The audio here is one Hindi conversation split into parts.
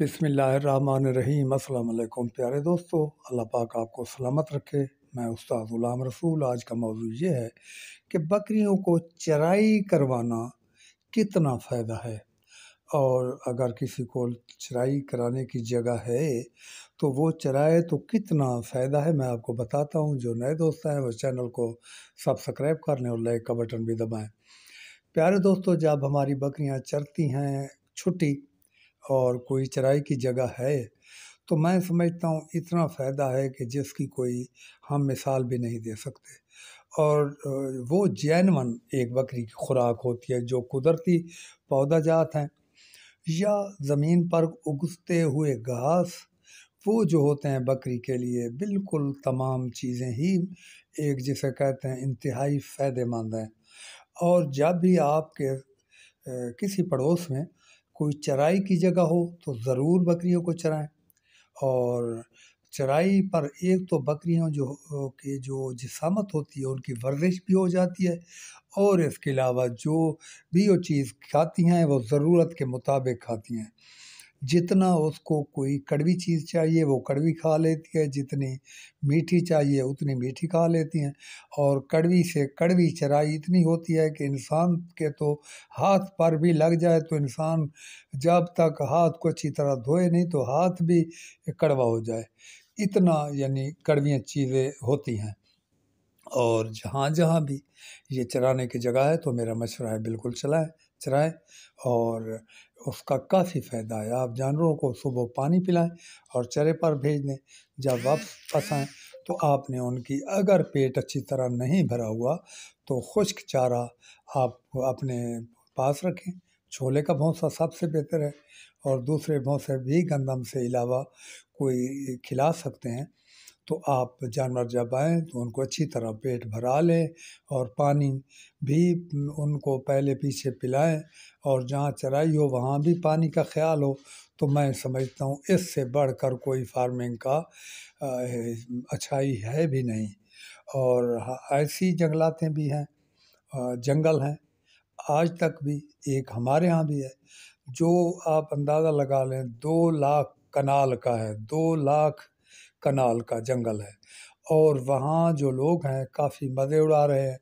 बिसमीम अल्लाम प्यारे दोस्तों अल्लाह पाक आपको सलामत रखे मैं उस्ताद गुलाम रसूल आज का मौजू ये है कि बकरियों को चराई करवाना कितना फ़ायदा है और अगर किसी को चराई कराने की जगह है तो वो चराए तो कितना फ़ायदा है मैं आपको बताता हूँ जो नए दोस्त हैं वो चैनल को सब्सक्राइब कर लें और लाइक का बटन भी दबाएँ प्यारे दोस्तों जब हमारी बकरियाँ चरती हैं छुट्टी और कोई चराई की जगह है तो मैं समझता हूँ इतना फ़ायदा है कि जिसकी कोई हम मिसाल भी नहीं दे सकते और वो जैनवन एक बकरी की खुराक होती है जो कुदरती पौधा जात हैं या ज़मीन पर उगते हुए घास वो जो होते हैं बकरी के लिए बिल्कुल तमाम चीज़ें ही एक जिसे कहते हैं इंतहाई फ़ायदेमंद हैं और जब भी आपके किसी पड़ोस में कोई चराई की जगह हो तो ज़रूर बकरियों को चराएँ और चराई पर एक तो बकरियों जो के जो जिसामत होती है उनकी वर्जिश भी हो जाती है और इसके अलावा जो भी वो चीज़ खाती हैं वो ज़रूरत के मुताबिक खाती हैं जितना उसको कोई कड़वी चीज़ चाहिए वो कड़वी खा लेती है जितनी मीठी चाहिए उतनी मीठी खा लेती हैं और कड़वी से कड़वी चराई इतनी होती है कि इंसान के तो हाथ पर भी लग जाए तो इंसान जब तक हाथ को अच्छी तरह धोए नहीं तो हाथ भी कड़वा हो जाए इतना यानी कड़वी चीज़ें होती हैं और जहाँ जहाँ भी ये चराने की जगह है तो मेरा मशवरा है बिल्कुल चलाएँ चराएँ और उसका काफ़ी फ़ायदा है आप जानवरों को सुबह पानी पिलाएं और चरे पर भेज दें जब वापस आएँ तो आपने उनकी अगर पेट अच्छी तरह नहीं भरा हुआ तो खुश्क चारा आप अपने पास रखें छोले का भूसा सबसे बेहतर है और दूसरे भूसे भी गंदम से अलावा कोई खिला सकते हैं तो आप जानवर जब आएँ तो उनको अच्छी तरह पेट भरा लें और पानी भी उनको पहले पीछे पिलाएँ और जहाँ चराई हो वहाँ भी पानी का ख्याल हो तो मैं समझता हूँ इससे बढ़कर कोई फार्मिंग का अच्छाई है भी नहीं और ऐसी जंगलातें भी हैं जंगल हैं आज तक भी एक हमारे यहाँ भी है जो आप अंदाज़ा लगा लें दो लाख कनाल का है दो लाख कनाल का जंगल है और वहाँ जो लोग हैं काफ़ी मज़े उड़ा रहे हैं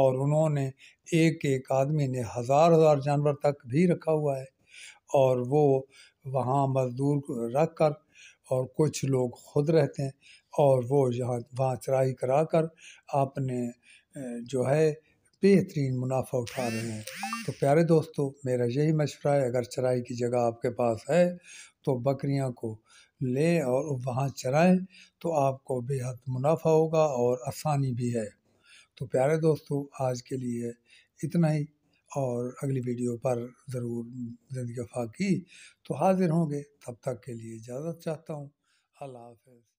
और उन्होंने एक एक आदमी ने हज़ार हज़ार जानवर तक भी रखा हुआ है और वो वहाँ मज़दूर रख कर और कुछ लोग खुद रहते हैं और वो यहाँ वहाँ चराई करा कर आपने जो है बेहतरीन मुनाफा उठा रहे हैं तो प्यारे दोस्तों मेरा यही मशवरा है अगर चराई की जगह आपके पास है तो बकरियां को ले और वहाँ चराएं तो आपको बेहद मुनाफा होगा और आसानी भी है तो प्यारे दोस्तों आज के लिए इतना ही और अगली वीडियो पर ज़रूर ज़िंदगी फाकी की तो हाजिर होंगे तब तक के लिए इजाज़त चाहता हूँ अल्लाह हाफ